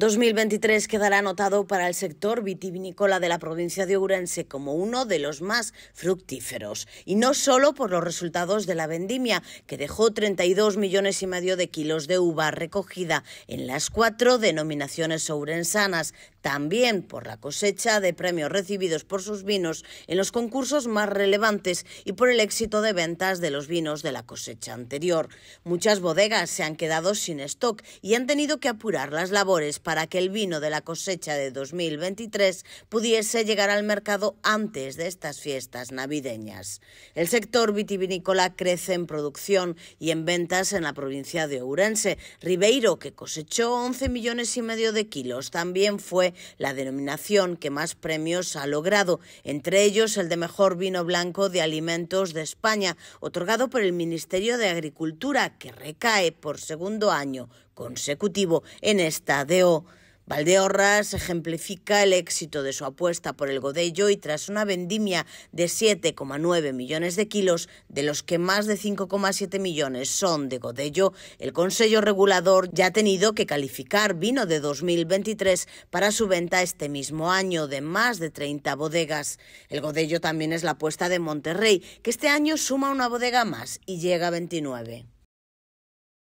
2023 quedará anotado para el sector vitivinícola de la provincia de Ourense como uno de los más fructíferos. Y no solo por los resultados de la vendimia, que dejó 32 millones y medio de kilos de uva recogida en las cuatro denominaciones ourensanas, también por la cosecha de premios recibidos por sus vinos en los concursos más relevantes y por el éxito de ventas de los vinos de la cosecha anterior. Muchas bodegas se han quedado sin stock y han tenido que apurar las labores para que el vino de la cosecha de 2023 pudiese llegar al mercado antes de estas fiestas navideñas. El sector vitivinícola crece en producción y en ventas en la provincia de Ourense. Ribeiro, que cosechó 11 millones y medio de kilos, también fue la denominación que más premios ha logrado, entre ellos el de mejor vino blanco de alimentos de España, otorgado por el Ministerio de Agricultura, que recae por segundo año consecutivo en esta DO. Valdeorras ejemplifica el éxito de su apuesta por el godello y tras una vendimia de 7,9 millones de kilos, de los que más de 5,7 millones son de godello, el Consejo Regulador ya ha tenido que calificar vino de 2023 para su venta este mismo año de más de 30 bodegas. El godello también es la apuesta de Monterrey, que este año suma una bodega más y llega a 29.